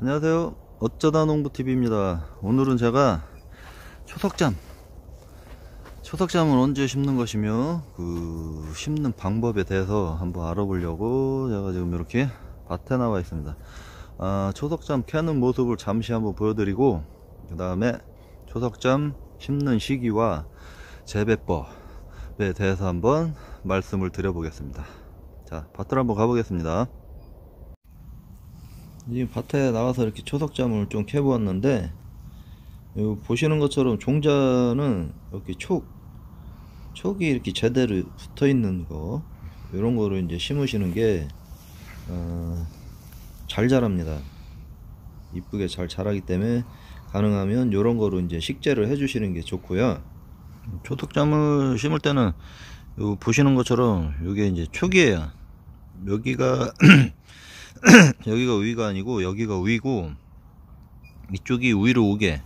안녕하세요 어쩌다 농부TV입니다 오늘은 제가 초석잠 초석잠을 언제 심는 것이며 그 심는 방법에 대해서 한번 알아보려고 제가 지금 이렇게 밭에 나와 있습니다 아, 초석잠 캐는 모습을 잠시 한번 보여드리고 그 다음에 초석잠 심는 시기와 재배법에 대해서 한번 말씀을 드려보겠습니다 자 밭을 한번 가보겠습니다 지금 밭에 나가서 이렇게 초석잠을 좀 캐보았는데 보시는 것처럼 종자는 이렇게 촉 촉이 이렇게 제대로 붙어 있는 거 이런 거를 이제 심으시는 게잘 어, 자랍니다 이쁘게 잘 자라기 때문에 가능하면 이런 거로 이제 식재를 해주시는 게 좋고요 초석잠을 심을 때는 보시는 것처럼 이게 이제 촉이에요 여기가 여기가 위가 아니고 여기가 위고 이쪽이 위로 오게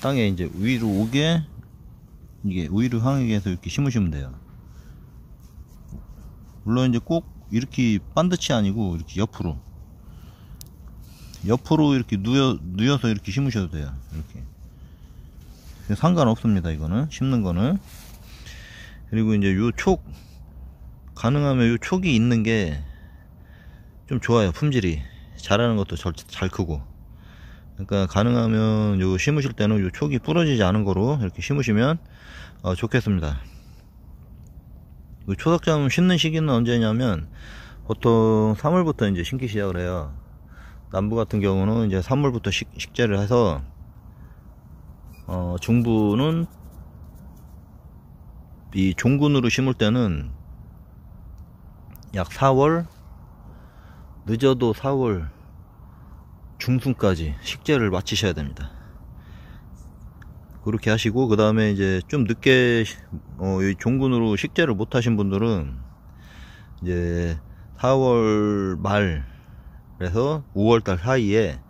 땅에 이제 위로 오게 이게 위로 향하게 해서 이렇게 심으시면 돼요 물론 이제 꼭 이렇게 반듯이 아니고 이렇게 옆으로 옆으로 이렇게 누여, 누여서 이렇게 심으셔도 돼요 이렇게 상관없습니다 이거는 심는 거는 그리고 이제 요촉 가능하면 요 촉이 있는 게좀 좋아요 품질이 자라는 것도 절, 잘 크고 그러니까 가능하면 요 심으실 때는 요 촉이 부러지지 않은 거로 이렇게 심으시면 어, 좋겠습니다 초석잠 심는 시기는 언제냐면 보통 3월부터 이제 심기 시작을 해요 남부 같은 경우는 이제 3월부터 식, 재를 해서 어, 중부는 이 종군으로 심을 때는 약 4월 늦어도 4월 중순까지 식재를 마치셔야 됩니다. 그렇게 하시고 그 다음에 이제 좀 늦게 어, 종근으로 식재를 못 하신 분들은 이제 4월 말에서 5월달 사이에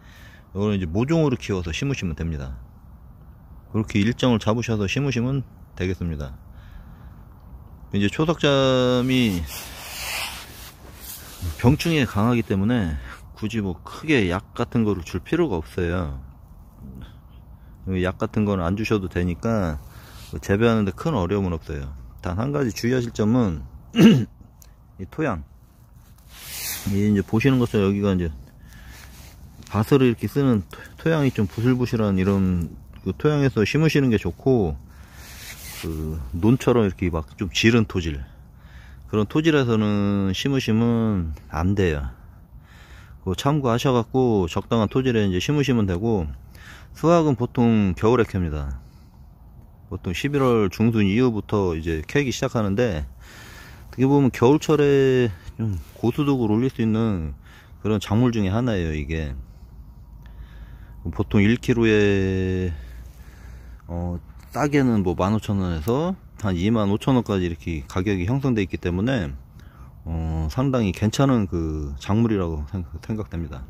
이거는 이제 모종으로 키워서 심으시면 됩니다. 그렇게 일정을 잡으셔서 심으시면 되겠습니다. 이제 초석잠이 병충이 강하기 때문에 굳이 뭐 크게 약 같은 거를 줄 필요가 없어요 약 같은 건 안 주셔도 되니까 뭐 재배하는데 큰 어려움은 없어요 단 한 가지 주의하실 점은 이 토양 이제 보시는 것은 여기가 이제 밭을 이렇게 쓰는 토양이 좀부슬부슬한 이런 그 토양에서 심으시는 게 좋고 그 논처럼 이렇게 막 좀 지른 토질 그런 토질에서는 심으시면 안 돼요. 그 참고하셔갖고 적당한 토질에 이제 심으시면 되고 수확은 보통 겨울에 캡니다. 보통 11월 중순 이후부터 이제 캐기 시작하는데 어떻게 보면 겨울철에 좀 고수득을 올릴 수 있는 그런 작물 중에 하나예요 이게 보통 1kg에 어, 싸게는 뭐 15,000원에서 한 2만 5천원까지 이렇게 가격이 형성되어 있기 때문에 어, 상당히 괜찮은 그 작물이라고 생각, 됩니다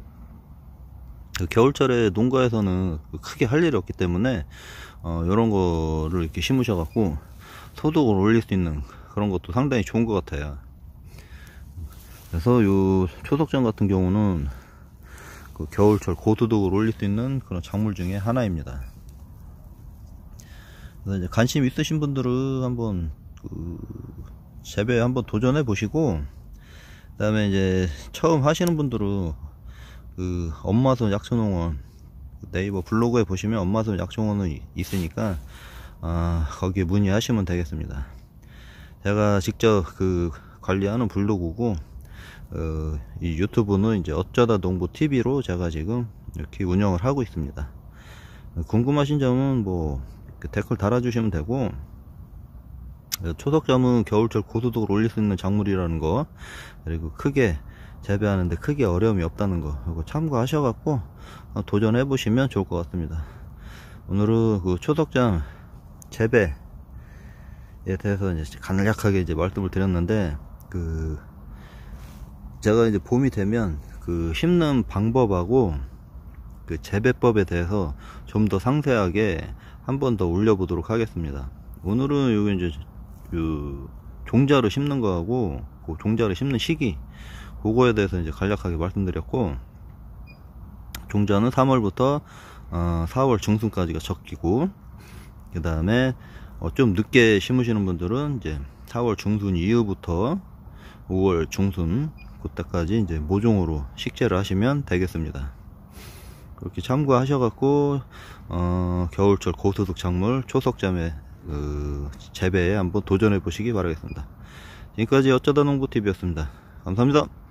그 겨울철에 농가에서는 그 크게 할 일이 없기 때문에 어, 이런 거를 이렇게 심으셔 갖고 소득을 올릴 수 있는 그런 것도 상당히 좋은 것 같아요 그래서 요 초석전 같은 경우는 그 겨울철 고소득을 올릴 수 있는 그런 작물 중에 하나입니다 이제 관심 있으신 분들은 한번 그 재배 한번 도전해 보시고 그 다음에 이제 처음 하시는 분들은 그 엄마손 약초농원 그 네이버 블로그에 보시면 엄마손 약초농원은 있으니까 아 거기에 문의하시면 되겠습니다 제가 직접 그 관리하는 블로그고 어, 이 유튜브는 이제 어쩌다 농부 TV로 제가 지금 이렇게 운영을 하고 있습니다. 궁금하신 점은 뭐 댓글 달아주시면 되고 초석잠은 겨울철 고소득을 올릴 수 있는 작물이라는 거 그리고 크게 재배하는데 크게 어려움이 없다는 거 이거 참고하셔갖고 어, 도전해 보시면 좋을 것 같습니다 오늘은 그 초석잠 재배에 대해서 이제 간략하게 이제 말씀을 드렸는데 그 제가 이제 봄이 되면 그 심는 방법하고 그 재배법에 대해서 좀 더 상세하게 한번더 올려보도록 하겠습니다. 오늘은 요게 이제 그종자로 심는 거하고 그종자로 심는 시기 그거에 대해서 이제 간략하게 말씀드렸고 종자는 3월부터 어, 4월 중순까지가 적기고 그 다음에 어, 좀 늦게 심으시는 분들은 이제 4월 중순 이후부터 5월 중순 그때까지 이제 모종으로 식재를 하시면 되겠습니다. 그렇게 참고하셔갖고 어, 겨울철 고소득 작물 초석자매 그 재배에 한번 도전해 보시기 바라겠습니다. 지금까지 어쩌다 농구TV였습니다. 감사합니다.